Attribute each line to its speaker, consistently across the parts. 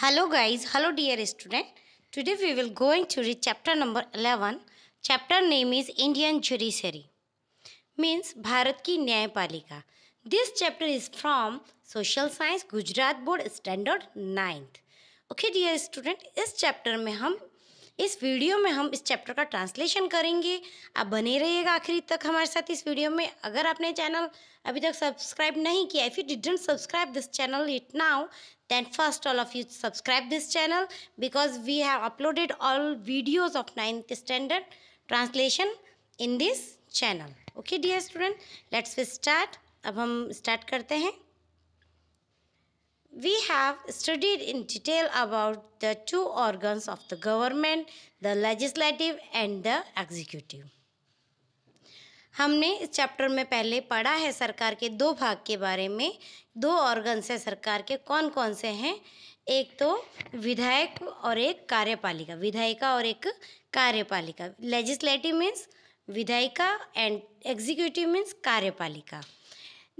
Speaker 1: hello guys hello dear student today we will going to read chapter number 11 chapter name is indian judiciary means bharat ki nyayapalika this chapter is from social science gujarat board standard 9th okay dear student is chapter mein hum इस video में हम इस chapter का translation करेंगे आप बने रहिएगा आखिरी तक हमारे साथ इस वीडियो में अगर आपने चैनल अभी तक सब्सक्राइब नहीं किया if you didn't subscribe this channel it now then first all of you subscribe this channel because we have uploaded all videos of 9th standard translation in this channel. Okay dear student, let's start. अब हम start करते हैं. We have studied in detail about the two organs of the government, the legislative and the executive. हमने इस chapter में पहले पढ़ा है सरकार के दो भाग के बारे में दो ऑर्गन से सरकार के कौन कौन से हैं एक तो विधायक और एक कार्यपालिका विधायिका और एक कार्यपालिका लेजिस्लेटिव मीन्स विधायिका एंड एग्जीक्यूटिव मीन्स कार्यपालिका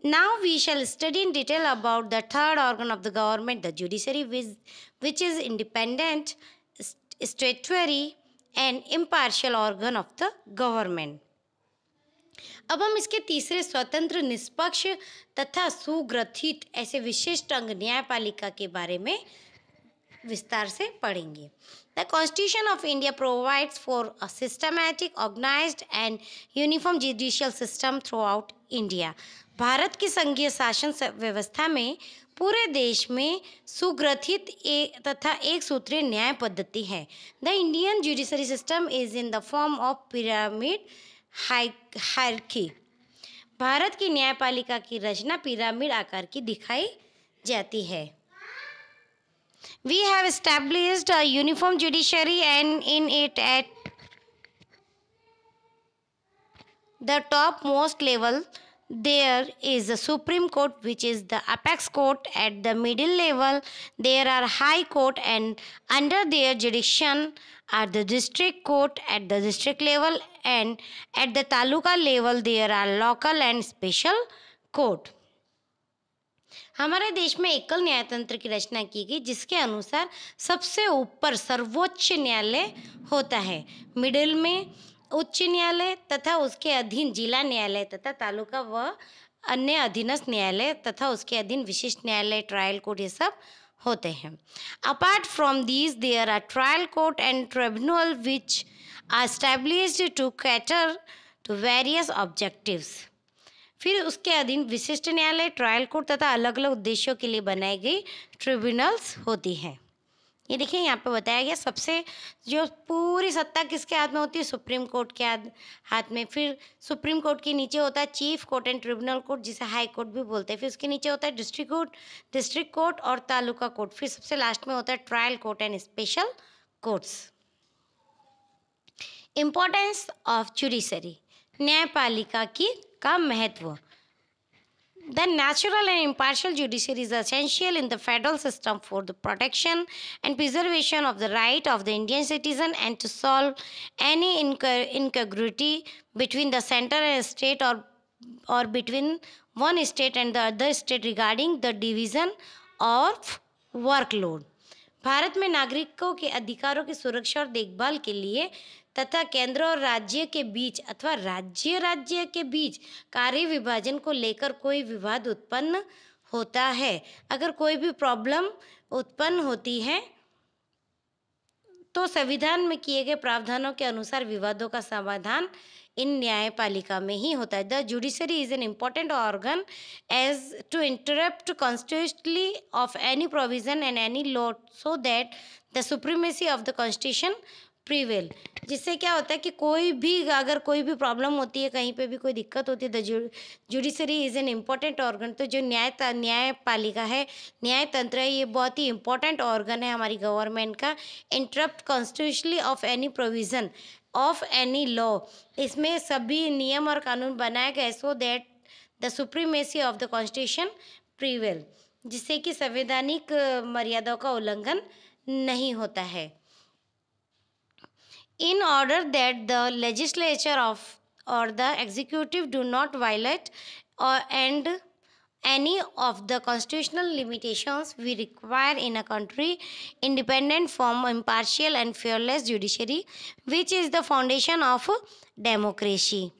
Speaker 1: now we shall study in detail about the third organ of the government the judiciary which which is independent statutory and impartial organ of the government अब हम इसके तीसरे स्वतंत्र निष्पक्ष तथा सुग्रथित ऐसे विशिष्ट अंग न्यायपालिका के बारे में विस्तार से पढ़ेंगे the constitution of India provides for a systematic organise and uniform judicial system throughout India Bharat की संघीय शासन व्यवस्था में पूरे देश में सुग्रथित ए, तथा एक सूत्रीय न्याय पद्धति है the Indian judiciary system is in the form of pyramid hierarchy Bharat की न्यायपालिका की रचना पिरामिड आकार की दिखाई जाती है we have established uniform judiciary and in it at the top most level there is a supreme court which is the apex court at the middle level there are high court and under their jurisdiction are the district court at the district level and at the taluka level there are local and special court हमारे देश में एकल न्यायतंत्र की रचना की गई जिसके अनुसार सबसे ऊपर सर्वोच्च न्यायालय होता है मिडिल में उच्च न्यायालय तथा उसके अधीन जिला न्यायालय तथा तालुका व अन्य अधीनस्थ न्यायालय तथा उसके अधीन विशिष्ट न्यायालय ट्रायल कोर्ट ये सब होते हैं apart from these there are trial court and tribunal which are established to cater to various objectives फिर उसके अधीन विशिष्ट न्यायालय ट्रायल कोर्ट तथा अलग अलग उद्देश्यों के लिए बनाई गई ट्रिब्यूनल्स होती हैं ये देखिए यहाँ पे बताया गया सबसे जो पूरी सत्ता किसके हाथ में होती है सुप्रीम कोर्ट के हाथ में फिर सुप्रीम कोर्ट के नीचे होता है chief court and tribunal court जिसे हाई कोर्ट भी बोलते हैं फिर उसके नीचे होता है डिस्ट्रिक्ट कोर्ट डिस्ट्रिक्ट कोर्ट और तालुका कोर्ट फिर सबसे लास्ट में होता है trial court and special courts importance of judiciary न्यायपालिका की का महत्व The natural and impartial judiciary is essential in the federal system for the protection and preservation of the right of the Indian citizen and to solve any incongruity between the center and state or, or between one state and the other state regarding the division of workload Bharat में नागरिकों के अधिकारों की सुरक्षा और देखभाल के लिए तथा केंद्र और राज्य के बीच अथवा राज्य राज्य के बीच कार्य विभाजन को लेकर कोई विवाद उत्पन्न होता है अगर कोई भी प्रॉब्लम उत्पन्न होती है तो संविधान में किए गए प्रावधानों के अनुसार विवादों का समाधान इन न्यायपालिका में ही होता है the judiciary is an important organ as to interpret constitutionally of any provision and any law so that the supremacy of the constitution prevail जिससे क्या होता है कि कोई भी अगर कोई भी प्रॉब्लम होती है कहीं पे भी कोई दिक्कत होती है द तो judiciary is an important organ तो जो न्याय न्यायपालिका है न्याय तंत्र है ये बहुत ही इंपॉर्टेंट ऑर्गन है हमारी गवर्नमेंट का interpret constitutionally of any provision of any law इसमें सभी नियम और कानून बनाए गए so that the supremacy of the constitution prevail जिससे कि संवैधानिक मर्यादाओं का उल्लंघन नहीं होता है in order that the legislature of or the executive do not violate or end any of the constitutional limitations we require in a country independent from impartial and fearless judiciary which is the foundation of democracy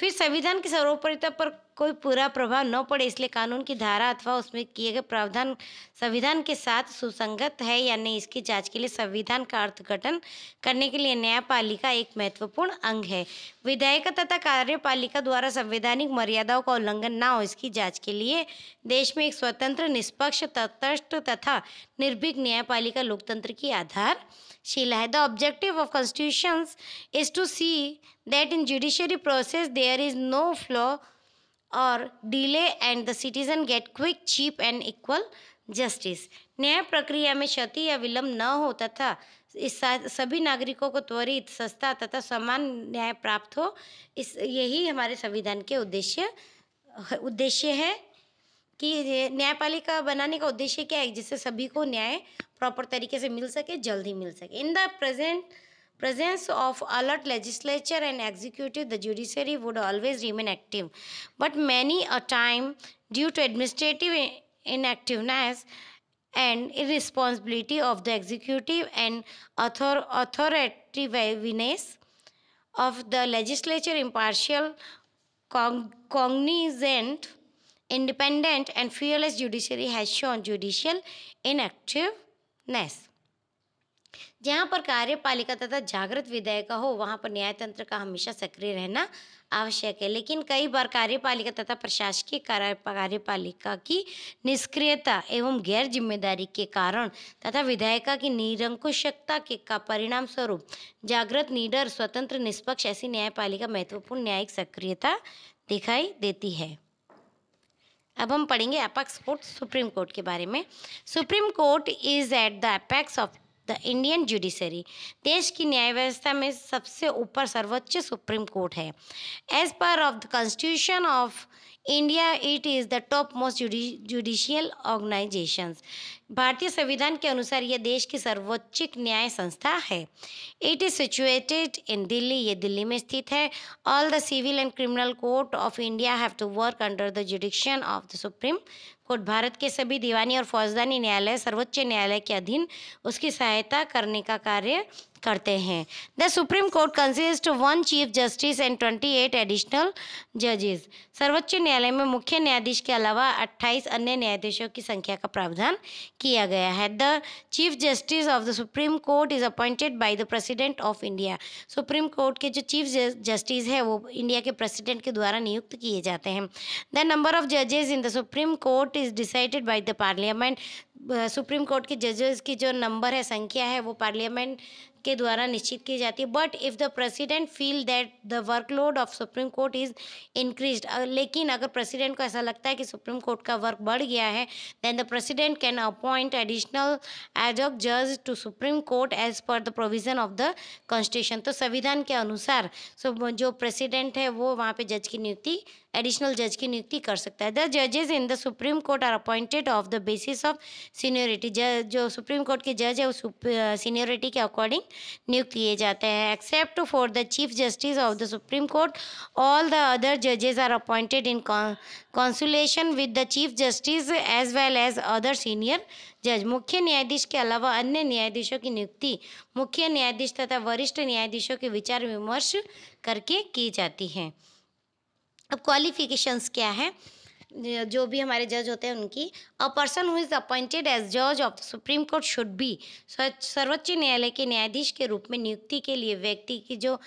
Speaker 1: फिर संविधान की सर्वोपरिता पर कोई पूरा प्रभाव न पड़े इसलिए कानून की धारा अथवा उसमें किए गए प्रावधान संविधान के साथ सुसंगत है या नहीं इसकी जांच के लिए संविधान का अर्थगठन करने के लिए न्यायपालिका एक महत्वपूर्ण अंग है विधायिका तथा कार्यपालिका द्वारा संवैधानिक मर्यादाओं का उल्लंघन न हो इसकी जाँच के लिए देश में एक स्वतंत्र निष्पक्ष तटस्थ तथा निर्भीक न्यायपालिका लोकतंत्र की आधारशिला है the objective of constitutions is to see that in judiciary process there is no flaw और delay and the citizen get quick cheap and equal justice न्याय प्रक्रिया में क्षति या विलंब न होता था इस सभी नागरिकों को त्वरित सस्ता तथा समान न्याय प्राप्त हो इस यही हमारे संविधान के उद्देश्य उद्देश्य है कि न्यायपालिका बनाने का उद्देश्य क्या है जिससे सभी को न्याय प्रॉपर तरीके से मिल सके जल्दी मिल सके in the present presence of alert legislature and executive, the judiciary would always remain active. But many a time, due to administrative inactiveness and irresponsibility of the executive and author authoritativeness of the legislature, impartial, cognizant, independent and fearless judiciary has shown judicial inactiveness. जहाँ पर कार्यपालिका तथा जागृत विधायक हो वहाँ पर न्यायतंत्र का हमेशा सक्रिय रहना आवश्यक है लेकिन कई बार कार्यपालिका तथा प्रशासकीय कार्य कार्यपालिका की निष्क्रियता एवं गैर जिम्मेदारी के कारण तथा विधायिका की निरंकुशता के का परिणाम स्वरूप जागृत निडर स्वतंत्र निष्पक्ष ऐसी न्यायपालिका महत्वपूर्ण न्यायिक सक्रियता दिखाई देती है अब हम पढ़ेंगे अपैक्स कोर्ट सुप्रीम कोर्ट के बारे में supreme court is at the apex of Indian judiciary देश की न्याय व्यवस्था में सबसे ऊपर सर्वोच्च सुप्रीम कोर्ट है as per of the constitution of India it is the top most judicial organisations भारतीय संविधान के अनुसार यह देश की सर्वोच्च न्याय संस्था है it is situated in Delhi ये दिल्ली में स्थित है all the civil and criminal court of India have to work under the jurisdiction of the supreme court Bharat के सभी दीवानी और फौजदानी न्यायालय सर्वोच्च न्यायालय के अधीन उसकी सहायता करने का कार्य करते हैं the supreme court consist one chief justice and twenty eight additional जजेस सर्वोच्च न्यायालय में मुख्य न्यायाधीश के अलावा अट्ठाईस अन्य न्यायाधीशों की संख्या का प्रावधान किया गया है the chief justice of the supreme court is appointed by the president of India supreme court के जो चीफ जस्टिस है वो इंडिया के प्रेसिडेंट के द्वारा नियुक्त किए जाते हैं द नंबर ऑफ जजेस in the supreme court is decided by the parliament supreme court के जजेस की जो नंबर है संख्या है वो पार्लियामेंट के द्वारा निश्चित की जाती है but if the president feel that the workload of supreme court is increase लेकिन अगर प्रेसिडेंट को ऐसा लगता है कि सुप्रीम कोर्ट का वर्क बढ़ गया है then the president can appoint additional ad hoc जज to supreme court as per the provision of the constitution तो संविधान के अनुसार सो जो प्रेसिडेंट है वो वहाँ पर जज की नियुक्ति एडिशनल जज की नियुक्ति कर सकता है द जजेज in the supreme court are appointed of the basis of seniority जो सुप्रीम कोर्ट के जज है वो सीनियोरिटी के अकॉर्डिंग नियुक्त किए जाते हैं except for the chief justice of the supreme court all the other जजेज are appointed in कॉन्सुलेशन with the chief justice as well as other senior जज मुख्य न्यायाधीश के अलावा अन्य न्यायाधीशों की नियुक्ति मुख्य न्यायाधीश तथा वरिष्ठ न्यायाधीशों के विचार विमर्श करके की जाती है अब क्वालिफिकेशंस क्या है जो भी हमारे जज होते हैं उनकी a person who is appointed as जज of the supreme court should be सर्वोच्च न्यायालय के न्यायाधीश के रूप में नियुक्ति के लिए व्यक्ति की जो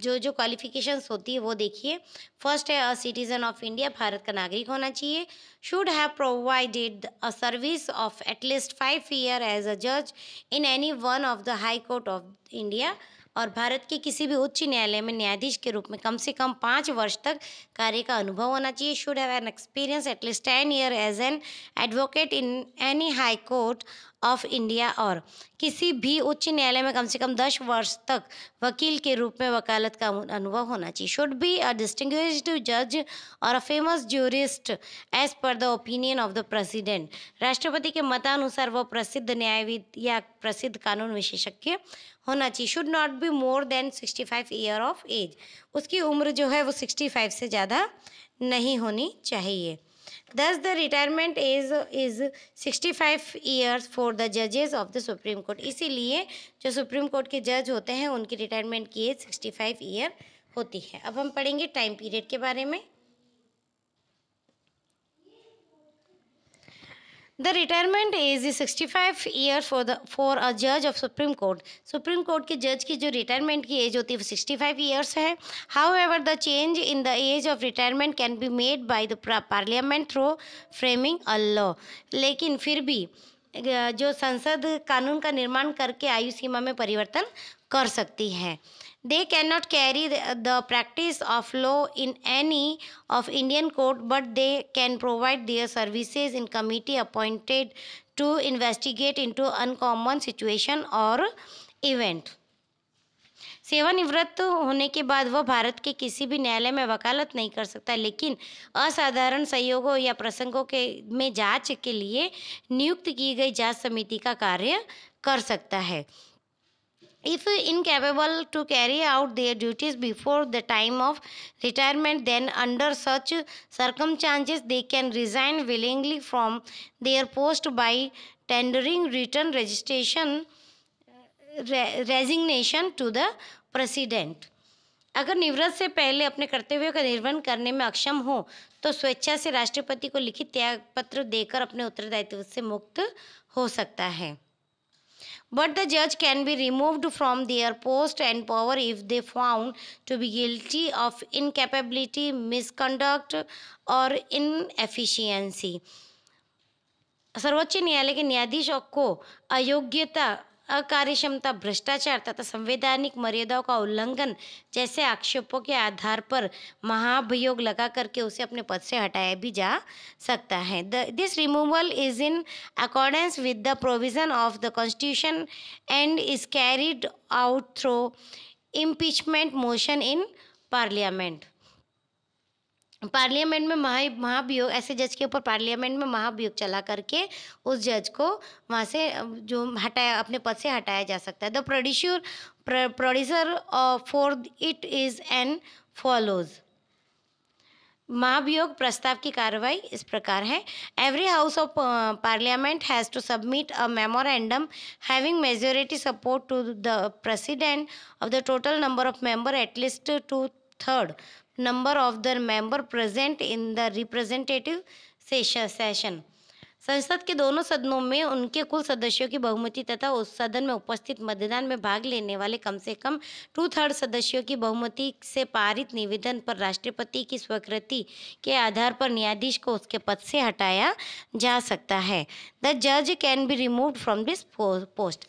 Speaker 1: जो जो क्वालिफिकेशंस होती है वो देखिए फर्स्ट है a citizen of India Bharat का नागरिक होना चाहिए should have provided a service of at least five year as a जज in any one of the high court of India और भारत के किसी भी उच्च न्यायालय में न्यायाधीश के रूप में कम से कम पाँच वर्ष तक कार्य का अनुभव होना चाहिए should have an experience at least ten year as an advocate in any high court of India और किसी भी उच्च न्यायालय में कम से कम दस वर्ष तक वकील के रूप में वकालत का अनुभव होना चाहिए शुड बी अ डिस्टिंग जज और a famous jurist as per the opinion of the president राष्ट्रपति के मतानुसार वह प्रसिद्ध न्यायविद या प्रसिद्ध कानून विशेषज्ञ होना चाहिए should not be more than sixty five year of age उसकी उम्र जो है वो सिक्सटी फाइव से ज़्यादा नहीं होनी चाहिए thus the retirement age is sixty five years for the जजेज ऑफ द सुप्रीम कोर्ट इसीलिए जो सुप्रीम कोर्ट के जज होते हैं उनकी रिटायरमेंट की एज सिक्सटी फाइव ईयर होती है अब हम पढ़ेंगे टाइम पीरियड के बारे में the retirement age is five year for the for a जज of supreme court supreme court के जज की जो रिटायरमेंट की एज होती है वो सिक्सटी फाइव ईयर्स है however the change in the age of retirement can be made by the parliament through framing a law लेकिन फिर भी जो संसद कानून का निर्माण करके आयु सीमा में परिवर्तन कर सकती है they cannot carry the, the practice of law in any of indian court but they can provide their services in committee appointed to investigate into uncommon situation or event सेवानिवृत्त होने के बाद वह भारत के किसी भी न्यायालय में वकालत नहीं कर सकता लेकिन असाधारण सहयोगों या प्रसंगों के में जांच के लिए नियुक्त की गई जांच समिति का कार्य कर सकता है if incapable to carry out their duties before the time of retirement then under such circumstances they can resign willingly from their post by tendering written registration re resignation to the president अगर निवृत्त से पहले अपने कर्तव्यों का निर्वहन करने में अक्षम हो तो स्वेच्छा से राष्ट्रपति को लिखित त्याग पत्र देकर अपने उत्तरदायित्व से मुक्त हो सकता है but the judge can be removed from their post and power if they found to be guilty of incapability, misconduct or inefficiency. सर्वोच्च न्यायालय के न्यायाधीशों को अयोग्यता अकार्यक्षमता भ्रष्टाचार तथा संवैधानिक मर्यादाओं का उल्लंघन जैसे आक्षेपों के आधार पर महाभियोग लगा करके उसे अपने पद से हटाया भी जा सकता है the this removal is in accordance with the provision of the constitution and is carried out through impeachment motion in parliament parliament में महा महाभियोग ऐसे जज के ऊपर पार्लियामेंट में महाभियोग चला करके उस जज को वहाँ से जो हटाया अपने पद से हटाया जा सकता है the producer producer for it is an follows महाभियोग प्रस्ताव की कार्रवाई इस प्रकार है every house of parliament has to submit a memorandum having majority support to the president of the total number of member at least two third number of the member present in the representative session संसद के दोनों सदनों में उनके कुल सदस्यों की बहुमति तथा उस सदन में उपस्थित मतदान में भाग लेने वाले कम से कम टू थर्ड सदस्यों की बहुमति से पारित निवेदन पर राष्ट्रपति की स्वीकृति के आधार पर न्यायाधीश को उसके पद से हटाया जा सकता है द जज can be remove from this post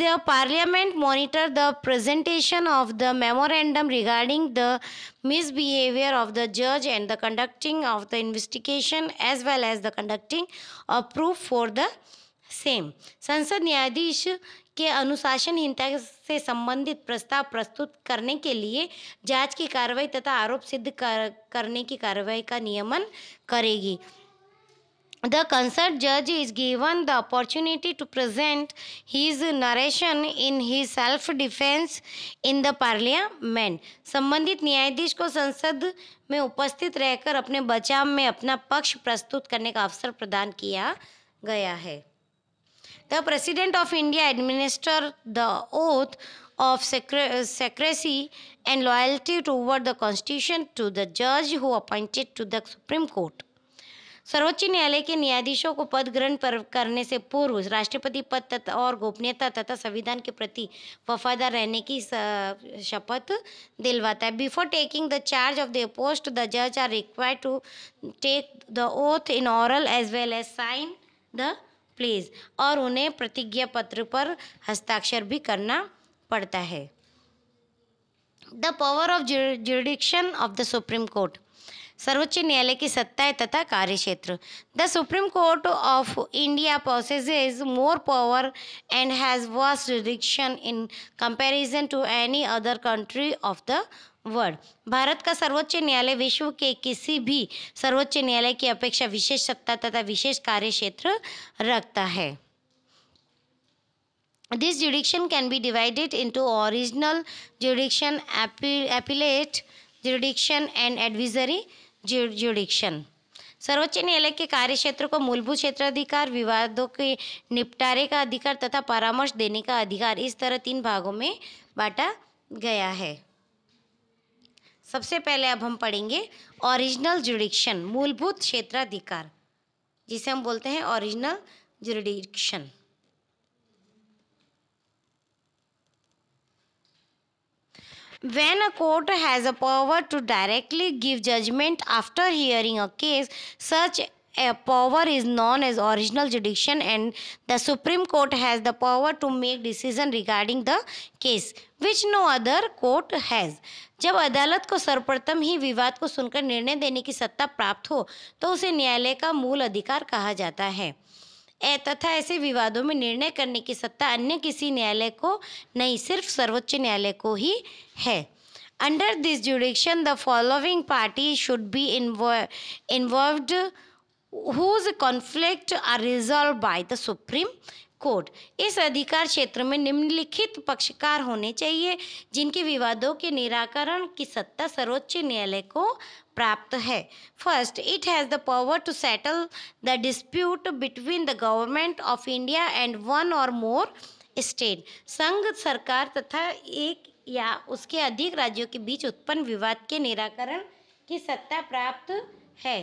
Speaker 1: the parliament monitor the presentation of the memorandum regarding the misbehaviour of the जज and the conducting of the investigation as well as the conducting approve for the same संसद न्यायाधीश के अनुशासनहीनता से संबंधित प्रस्ताव प्रस्तुत करने के लिए जांच की कार्रवाई तथा आरोप सिद्ध कर, करने की कार्रवाई का नियमन करेगी The concert judge is given the opportunity to present his narration in his self defense in the parliament. sambandhit न्यायाधीश ko sansad mein upasthit rehkar apne bachav mein apna paksh prastut karne ka avsar pradan kiya gaya hai The President of India administer the oath of secrecy and loyalty toward the Constitution to the judge who appointed to the Supreme Court. सर्वोच्च न्यायालय के न्यायाधीशों को पद ग्रहण करने से पूर्व राष्ट्रपति पद तथा और गोपनीयता तथा संविधान के प्रति वफादार रहने की शपथ दिलवाता है before taking the charge of the post the जज are required to take the oath in oral as well as sign the pledge और उन्हें प्रतिज्ञा पत्र पर हस्ताक्षर भी करना पड़ता है the power of jurisdiction of the supreme court सर्वोच्च न्यायालय की सत्ता है तथा कार्य क्षेत्र the supreme court of India is more power and has vast jurisdiction in comparison to any other country of the world Bharat का सर्वोच्च न्यायालय विश्व के किसी भी सर्वोच्च न्यायालय की अपेक्षा विशेष सत्ता तथा विशेष कार्य क्षेत्र रखता है this jurisdiction can be divided into original jurisdiction appellate jurisdiction and advisory jurisdiction सर्वोच्च न्यायालय के कार्य क्षेत्र को मूलभूत क्षेत्राधिकार विवादों के निपटारे का अधिकार तथा परामर्श देने का अधिकार इस तरह तीन भागों में बांटा गया है सबसे पहले अब हम पढ़ेंगे ओरिजिनल जुडिक्शन मूलभूत क्षेत्राधिकार जिसे हम बोलते हैं original jurisdiction When a court has a power to directly give judgment after hearing a case, such a power is known as original jurisdiction and the Supreme Court has the power to make decision regarding the case which no other court has. जब अदालत को सर्वप्रथम ही विवाद को सुनकर निर्णय देने की सत्ता प्राप्त हो तो उसे न्यायालय का मूल अधिकार कहा जाता है तथा ऐसे विवादों में निर्णय करने की सत्ता अन्य किसी न्यायालय को नहीं सिर्फ सर्वोच्च न्यायालय को ही है under this jurisdiction the following party should be involve whose conflict are resolve by the supreme court इस अधिकार क्षेत्र में निम्नलिखित पक्षकार होने चाहिए जिनके विवादों के निराकरण की सत्ता सर्वोच्च न्यायालय को प्राप्त है first it has the power to settle the dispute between the government of India and one और मोर स्टेट संघ सरकार तथा एक या उसके अधिक राज्यों के बीच उत्पन्न विवाद के निराकरण की सत्ता प्राप्त है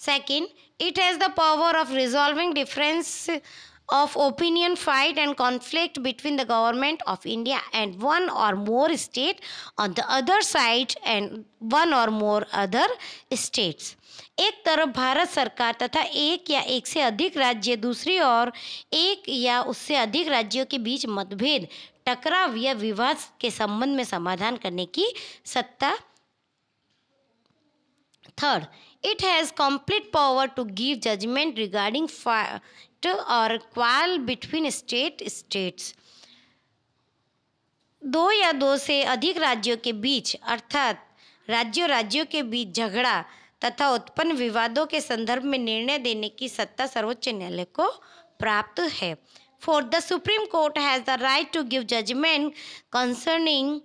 Speaker 1: Second, it has the power of resolving difference of opinion fight and conflict between the government of India and one or more state on the other side and one or more other states. एक तरफ भारत सरकार तथा एक या एक से अधिक राज्य दूसरी ओर एक या उससे अधिक राज्यों के बीच मतभेद टकराव या विवाद के संबंध में समाधान करने की सत्ता third it has complete power to give judgment regarding fight और क्वाल बिटवीन स्टेट स्टेट्स दो या दो से अधिक राज्यों के बीच अर्थात राज्यों राज्यों के बीच झगड़ा तथा उत्पन्न विवादों के संदर्भ में निर्णय देने की सत्ता सर्वोच्च न्यायालय को प्राप्त है four the supreme court has the right to give judgment concerning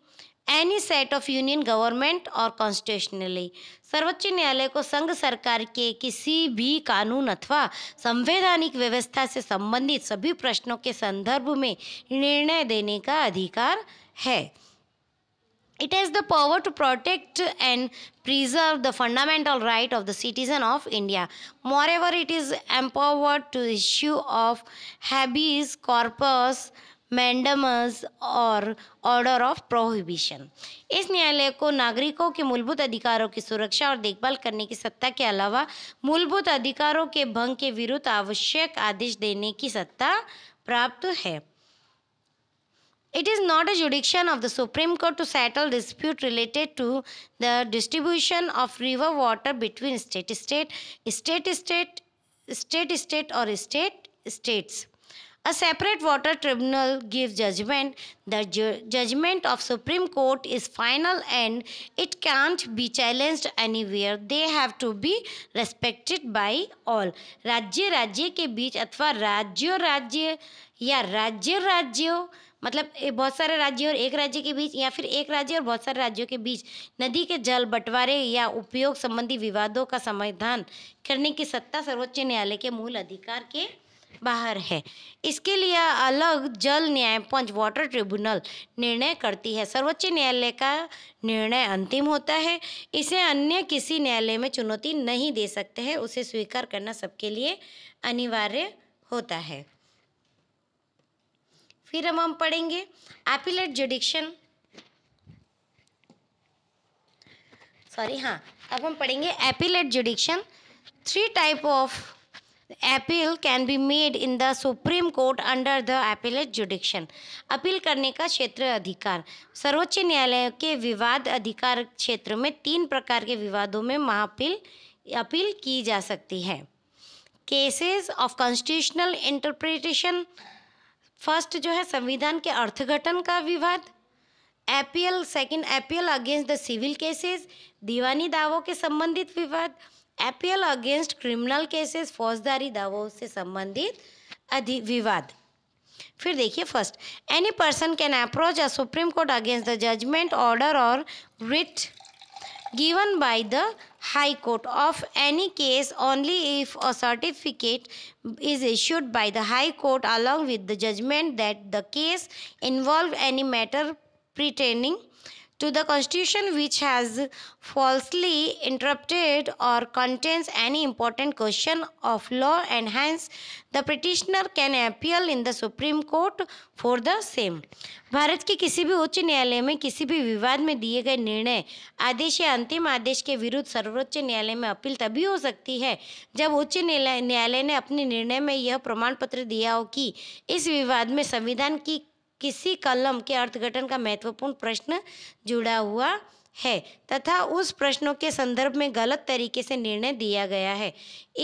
Speaker 1: any set of union government और कॉन्स्टिट्यूशनली सर्वोच्च न्यायालय को संघ सरकार के किसी भी कानून अथवा संवैधानिक व्यवस्था से संबंधित सभी प्रश्नों के संदर्भ में निर्णय देने का अधिकार है it has the power to protect and preserve the fundamental right of the citizen of India moreover it is empower to issue of habeas corpus mandamus और ऑर्डर ऑफ प्रोहिबिशन इस न्यायालय को नागरिकों के मूलभूत अधिकारों की सुरक्षा और देखभाल करने की सत्ता के अलावा मूलभूत अधिकारों के भंग के विरुद्ध आवश्यक आदेश देने की सत्ता प्राप्त है it is not a jurisdiction of the supreme court to settle dispute related to the distribution of river water between state state state state state state और state states A separate water tribunal gives judgment. The ju judgment of Supreme Court is final and it can't be challenged anywhere. They have to be respected by all. rajya rajya ke beech athwa rajya rajya ya rajya rajya मतलब बहुत सारे राज्य और एक राज्य के बीच या फिर एक राज्य और बहुत सारे राज्यों के बीच नदी के जल बंटवारे या उपयोग संबंधी विवादों का समाधान करने की सत्ता सर्वोच्च न्यायालय के मूल अधिकार के बाहर है इसके लिए अलग जल न्याय पंच वाटर ट्रिब्यूनल निर्णय करती है सर्वोच्च न्यायालय का निर्णय अंतिम होता है इसे अन्य किसी न्यायालय में चुनौती नहीं दे सकते हैं उसे स्वीकार करना सबके लिए अनिवार्य होता है फिर हम हम पढ़ेंगे एपिलेट जुडिक्शन सॉरी हाँ अब हम पढ़ेंगे appellate jurisdiction three type of appeal can be made in the supreme court under the appellate jurisdiction अपील करने का क्षेत्र अधिकार सर्वोच्च न्यायालय के विवाद अधिकार क्षेत्र में तीन प्रकार के विवादों में महापील अपील की जा सकती है cases of constitutional interpretation first जो है संविधान के अर्थगठन का विवाद appeal second appeal against the civil cases दीवानी दावों के संबंधित विवाद अपील अगेंस्ट क्रिमिनल केसेस फौजदारी दावों से संबंधित अधि विवाद फिर देखिए first any person can approach a supreme court against the judgment order और writ given by the high court of any case only if a certificate is issued by the high court along with the judgment that the case involve any matter pertaining to the constitution which has falsely interpreted or contains any important question of law and hence the petitioner can appeal in the supreme court for the same Bharat के किसी भी उच्च न्यायालय में किसी भी विवाद में दिए गए निर्णय आदेश या अंतिम आदेश के विरुद्ध सर्वोच्च न्यायालय में अपील तभी हो सकती है जब उच्च न्यायालय ने अपने निर्णय में यह प्रमाण पत्र दिया हो कि इस विवाद में संविधान की किसी कलम के अर्थघटन का महत्वपूर्ण प्रश्न जुड़ा हुआ है तथा उस प्रश्नों के संदर्भ में गलत तरीके से निर्णय दिया गया है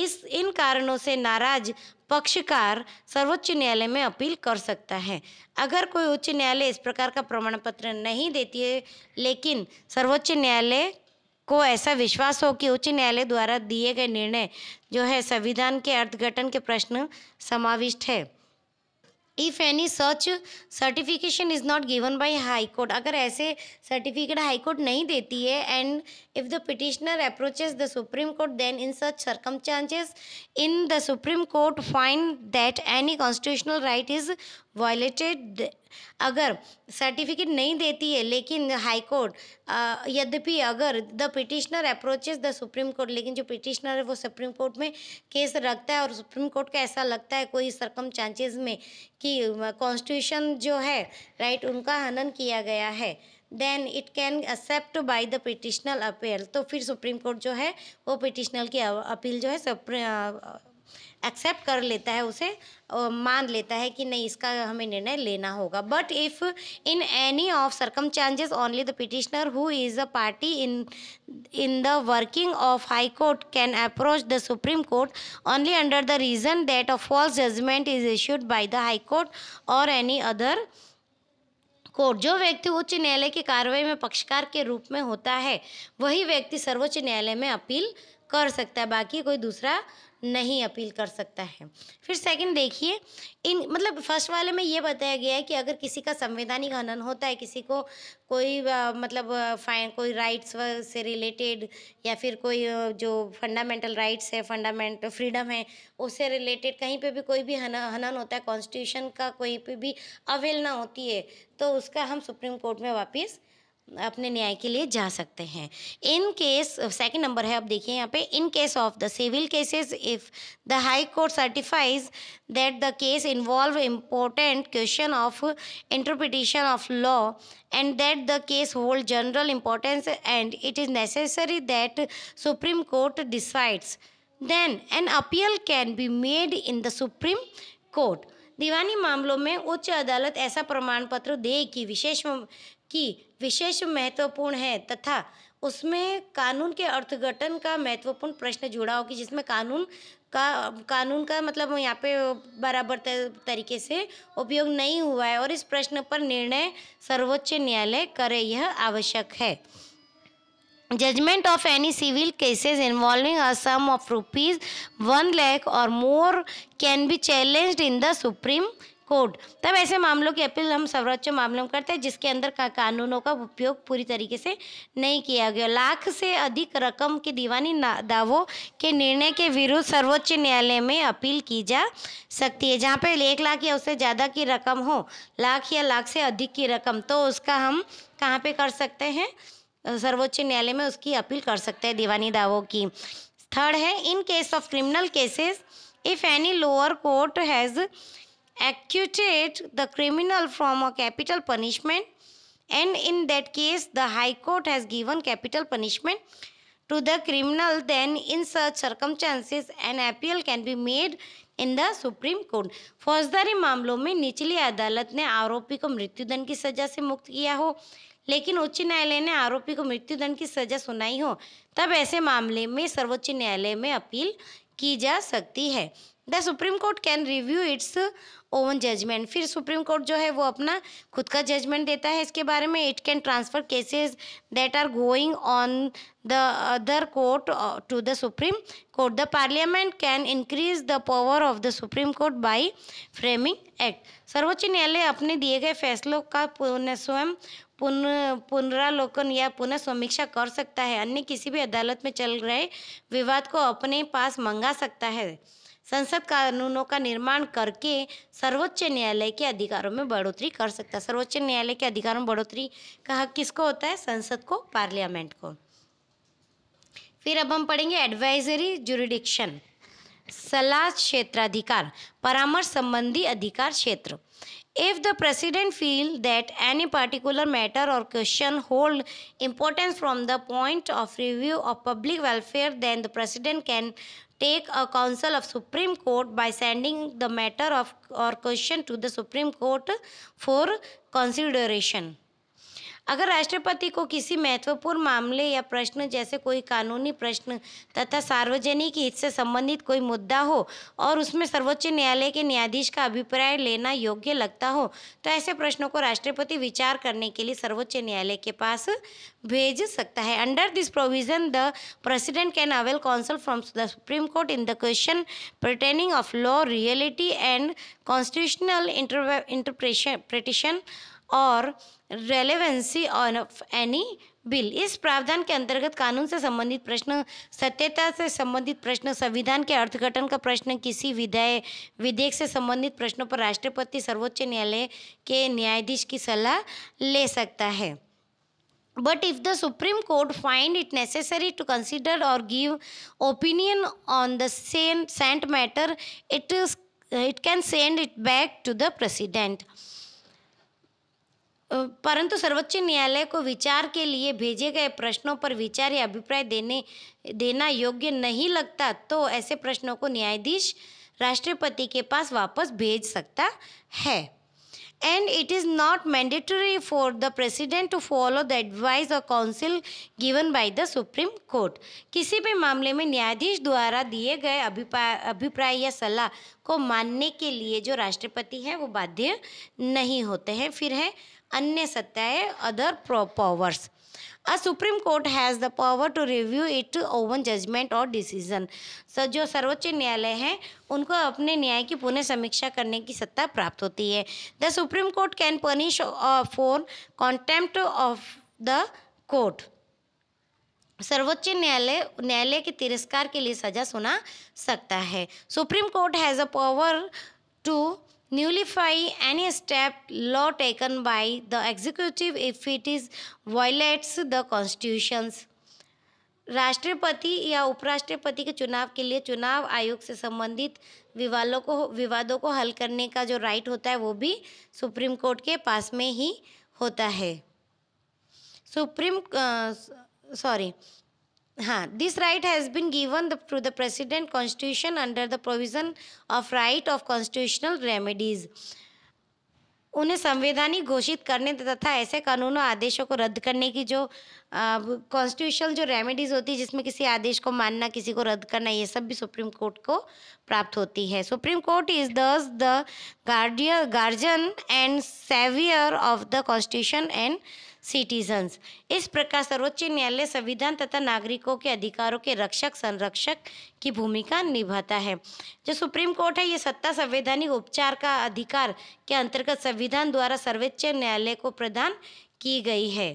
Speaker 1: इस इन कारणों से नाराज पक्षकार सर्वोच्च न्यायालय में अपील कर सकता है अगर कोई उच्च न्यायालय इस प्रकार का प्रमाण पत्र नहीं देती है लेकिन सर्वोच्च न्यायालय को ऐसा विश्वास हो कि उच्च न्यायालय द्वारा दिए गए निर्णय जो है संविधान के अर्थघटन के प्रश्न समाविष्ट है if any such certification is not given by high court अगर ऐसे सर्टिफिकेट हाई कोर्ट नहीं देती है and If the petitioner approaches the Supreme Court, then in such circumstances, in the Supreme Court find that any constitutional right is violated अगर certificate नहीं देती है लेकिन हाई कोर्ट यद्यपि अगर the petitioner approaches the supreme court लेकिन जो petitioner है वो सुप्रीम कोर्ट में केस रखता है और सुप्रीम कोर्ट का ऐसा लगता है कोई सरकम चांसेस में कि कॉन्स्टिट्यूशन जो है राइट उनका हनन किया गया है then it can accept by the petitioner appeal तो फिर सुप्रीम कोर्ट जो है वो पिटिशनल की अपील जो है एक्सेप्ट कर लेता है उसे मान लेता है कि नहीं इसका हमें निर्णय लेना होगा but if in any of circumstances only the petitioner who is a party in in the working of high court can approach the supreme court only under the reason that a false judgment is issued by the high court और any other court जो व्यक्ति उच्च न्यायालय की कार्रवाई में पक्षकार के रूप में होता है वही व्यक्ति सर्वोच्च न्यायालय में अपील कर सकता है बाकी कोई दूसरा नहीं अपील कर सकता है फिर सेकंड देखिए इन मतलब फर्स्ट वाले में ये बताया गया है कि अगर किसी का संवैधानिक हनन होता है किसी को कोई आ, मतलब फाइन कोई राइट्स से रिलेटेड या फिर कोई जो फंडामेंटल राइट्स है फंडामेंटल फ्रीडम है उससे रिलेटेड कहीं पे भी कोई भी हन, हनन होता है कॉन्स्टिट्यूशन का कोई पे भी अवेलना होती है तो उसका हम सुप्रीम कोर्ट में वापस अपने न्याय के लिए जा सकते हैं इन केस सेकंड नंबर है आप देखिए यहाँ पे in case of the civil cases if the high court certifies that the case involve important question of interpretation of law and that the case hold general importance and it is necessary that supreme court decides then an appeal can be made in the supreme court दीवानी मामलों में उच्च अदालत ऐसा प्रमाण पत्र दे कि विशेष की विशेष महत्वपूर्ण है तथा उसमें कानून के अर्थगठन का महत्वपूर्ण प्रश्न जुड़ा हो कि जिसमें कानून का कानून का मतलब यहाँ पे बराबर तरीके से उपयोग नहीं हुआ है और इस प्रश्न पर निर्णय सर्वोच्च न्यायालय करे यह आवश्यक है judgment of any civil cases involving a sum of rupees one lakh और more can be challenged in the supreme court तब ऐसे मामलों की अपील हम सर्वोच्च मामलों में करते हैं जिसके अंदर का कानूनों का उपयोग पूरी तरीके से नहीं किया गया लाख से अधिक रकम के दीवानी दावों के निर्णय के विरुद्ध सर्वोच्च न्यायालय में अपील की जा सकती है जहाँ पे एक लाख या उससे ज़्यादा की रकम हो लाख या लाख से अधिक की रकम तो उसका हम कहाँ पर कर सकते हैं सर्वोच्च न्यायालय में उसकी अपील कर सकते हैं दीवानी दावों की थर्ड है in case of criminal cases if any lower court has acquitted the criminal from a capital punishment and in that case the high court has given capital punishment to the criminal then in such circumstances an appeal can be made in the supreme court फौजदारी मामलों में निचली अदालत ने आरोपी को मृत्युदंड की सजा से मुक्त किया हो लेकिन उच्च न्यायालय ने आरोपी को मृत्युदंड की सजा सुनाई हो तब ऐसे मामले में सर्वोच्च न्यायालय में अपील की जा सकती है the supreme court can review its own judgment फिर सुप्रीम कोर्ट जो है वो अपना खुद का जजमेंट देता है इसके बारे में it can transfer cases that are going on the other court to the supreme court the parliament can increase the power of the supreme court by framing act सर्वोच्च न्यायालय अपने दिए गए फैसलों का पुनः स्वयं पुनः पुनरालोकन या पुनः समीक्षा कर सकता है अन्य किसी भी अदालत में चल रहे विवाद को अपने पास मंगा सकता है संसद कानूनों का निर्माण करके सर्वोच्च न्यायालय के अधिकारों में बढ़ोतरी कर सकता है सर्वोच्च न्यायालय के अधिकारों में बढ़ोतरी का हक किसको होता है संसद को पार्लियामेंट को फिर अब हम पढ़ेंगे एडवाइजरी जुरिडिक्शन सलाह क्षेत्राधिकार परामर्श संबंधी अधिकार क्षेत्र if the president feel that any particular matter or question hold importance from the point of review of public welfare then the president can take a counsel of Supreme Court by sending the matter of or question to the Supreme Court for consideration. अगर राष्ट्रपति को किसी महत्वपूर्ण मामले या प्रश्न जैसे कोई कानूनी प्रश्न तथा सार्वजनिक हित से संबंधित कोई मुद्दा हो और उसमें सर्वोच्च न्यायालय के न्यायाधीश का अभिप्राय लेना योग्य लगता हो तो ऐसे प्रश्नों को राष्ट्रपति विचार करने के लिए सर्वोच्च न्यायालय के पास भेज सकता है under this provision the president can avail counsel from the supreme court in the question of law reality and constitutional interpretation interpretation और रेलेवेंसी ऑफ एनी बिल इस प्रावधान के अंतर्गत कानून से संबंधित प्रश्न सत्यता से संबंधित प्रश्न संविधान के अर्थघटन का प्रश्न किसी विधेय विधेयक से संबंधित प्रश्नों पर राष्ट्रपति सर्वोच्च न्यायालय के न्यायाधीश की सलाह ले सकता है but if the supreme court find it necessary to consider और give opinion on the sent matter it it can send it back to the president परंतु सर्वोच्च न्यायालय को विचार के लिए भेजे गए प्रश्नों पर विचार या अभिप्राय देने देना योग्य नहीं लगता तो ऐसे प्रश्नों को न्यायाधीश राष्ट्रपति के पास वापस भेज सकता है and it is not mandatory for the president to follow the advice और council given by the supreme court किसी भी मामले में न्यायाधीश द्वारा दिए गए अभिप्राय या सलाह को मानने के लिए जो राष्ट्रपति है वो बाध्य नहीं होते हैं फिर है अन्य सत्ताएं other powers a supreme court has the power to review it own judgment और डिसीजन सर जो सर्वोच्च न्यायालय हैं उनको अपने न्याय की पुनः समीक्षा करने की सत्ता प्राप्त होती है the supreme court can punish for contempt of the court सर्वोच्च न्यायालय न्यायालय के तिरस्कार के लिए सजा सुना सकता है supreme court has a power to nullify any step law taken by the executive if it is violates the constitutions राष्ट्रपति या उपराष्ट्रपति के चुनाव के लिए चुनाव आयोग से संबंधित विवादों को विवादों को हल करने का जो राइट होता है वो भी सुप्रीम कोर्ट के पास में ही होता है सुप्रीम सॉरी हाँ this right has been given through the president constitution under the provision of right of constitutional remedies उन्हें संवैधानिक घोषित करने तथा ऐसे कानूनों आदेशों को रद्द करने की जो कॉन्स्टिट्यूशनल जो रेमेडीज़ होती है जिसमें किसी आदेश को मानना किसी को रद्द करना ये सब भी सुप्रीम कोर्ट को प्राप्त होती है supreme court is thus the guardian guardian and saviour of the constitution and citizens इस प्रकार सर्वोच्च न्यायालय संविधान तथा नागरिकों के अधिकारों के रक्षक संरक्षक की भूमिका निभाता है जो सुप्रीम कोर्ट है ये सत्ता संवैधानिक उपचार का अधिकार के अंतर्गत संविधान द्वारा सर्वोच्च न्यायालय को प्रदान की गई है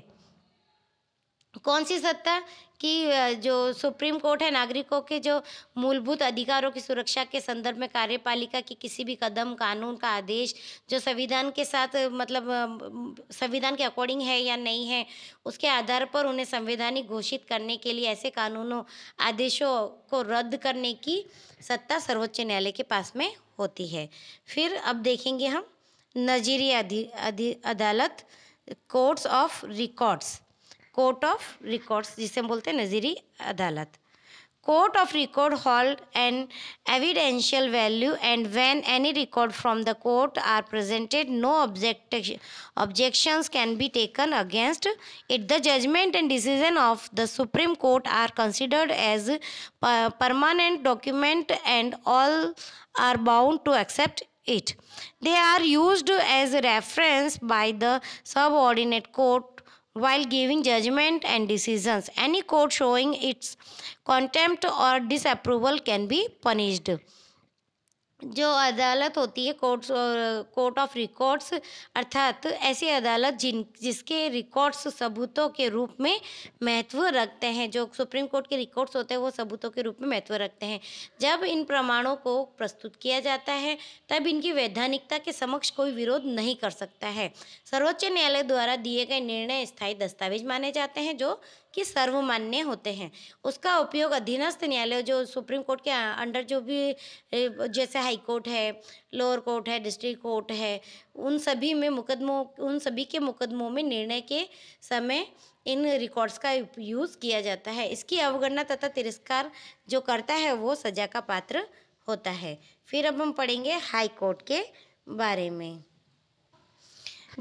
Speaker 1: कौन सी सत्ता कि जो सुप्रीम कोर्ट है नागरिकों के जो मूलभूत अधिकारों की सुरक्षा के संदर्भ में कार्यपालिका की किसी भी कदम कानून का आदेश जो संविधान के साथ मतलब संविधान के अकॉर्डिंग है या नहीं है उसके आधार पर उन्हें संवैधानिक घोषित करने के लिए ऐसे कानूनों आदेशों को रद्द करने की सत्ता सर्वोच्च न्यायालय के पास में होती है फिर अब देखेंगे हम नजीरी अदालत courts of records court of records जिसे बोलते हैं नज़ीरी अदालत court of record hold an evidential value and when any record from the court are presented no object objections can be taken against it the judgment and decision of the supreme court are considered as permanent document and all are bound to accept it they are used as reference by the subordinate court while giving judgment and decisions. Any court showing its contempt or disapproval can be punished. जो अदालत होती है courts court of records अर्थात ऐसी अदालत जिन जिसके records सबूतों के रूप में महत्व रखते हैं जो सुप्रीम कोर्ट के रिकॉर्ड्स होते हैं वो सबूतों के रूप में महत्व रखते हैं जब इन प्रमाणों को प्रस्तुत किया जाता है तब इनकी वैधानिकता के समक्ष कोई विरोध नहीं कर सकता है सर्वोच्च न्यायालय द्वारा दिए गए निर्णय स्थायी दस्तावेज माने जाते हैं जो कि सर्वमान्य होते हैं उसका उपयोग अधीनस्थ न्यायालय जो सुप्रीम कोर्ट के अंडर जो भी जैसे हाई कोर्ट है लोअर कोर्ट है डिस्ट्रिक्ट कोर्ट है उन सभी में मुकदमों उन सभी के मुकदमों में निर्णय के समय इन रिकॉर्ड्स का यूज़ किया जाता है इसकी अवगणना तथा तिरस्कार जो करता है वो सजा का पात्र होता है फिर अब हम पढ़ेंगे हाई कोर्ट के बारे में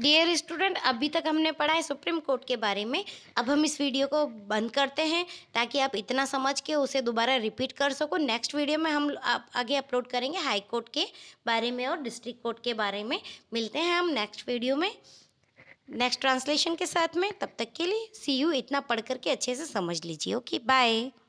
Speaker 1: डियर स्टूडेंट अभी तक हमने पढ़ा है सुप्रीम कोर्ट के बारे में अब हम इस वीडियो को बंद करते हैं ताकि आप इतना समझ के उसे दोबारा रिपीट कर सको नेक्स्ट वीडियो में हम आप आगे अपलोड करेंगे हाई कोर्ट के बारे में और डिस्ट्रिक्ट कोर्ट के बारे में मिलते हैं हम नेक्स्ट वीडियो में नेक्स्ट ट्रांसलेशन के साथ में तब तक के लिए सी यू इतना पढ़ करके अच्छे से समझ लीजिए ओके बाय